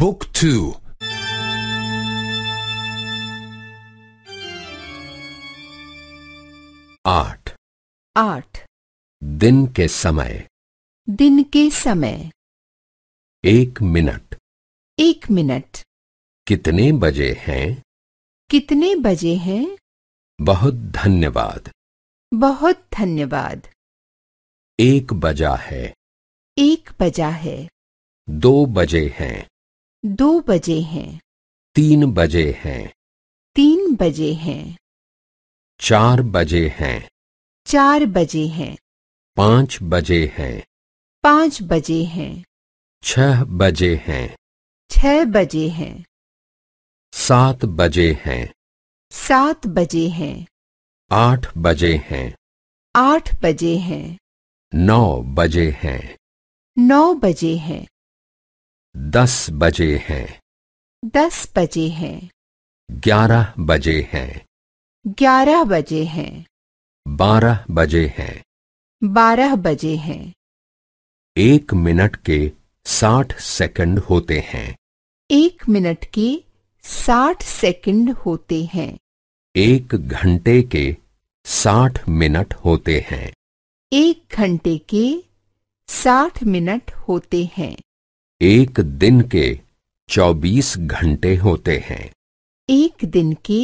Book 2 आठ आठ दिन के समय दिन के समय एक मिनट एक मिनट कितने बजे हैं कितने बजे हैं बहुत धन्यवाद बहुत धन्यवाद एक बजा है एक बजा है दो बजे हैं दो बजे हैं तीन बजे हैं तीन बजे हैं चार बजे हैं चार बजे हैं पाँच बजे हैं पाँच बजे हैं छह बजे हैं छह बजे हैं सात बजे हैं सात बजे हैं आठ बजे हैं आठ बजे हैं नौ बजे हैं नौ बजे हैं दस बजे हैं दस बजे हैं ग्यारह बजे हैं ग्यारह बजे हैं बारह बजे हैं बारह बजे हैं एक मिनट के साठ सेकंड होते हैं एक मिनट के साठ सेकंड होते हैं एक घंटे के साठ मिनट होते हैं एक घंटे के साठ मिनट होते हैं एक दिन के चौबीस घंटे होते हैं एक दिन के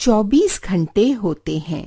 चौबीस घंटे होते हैं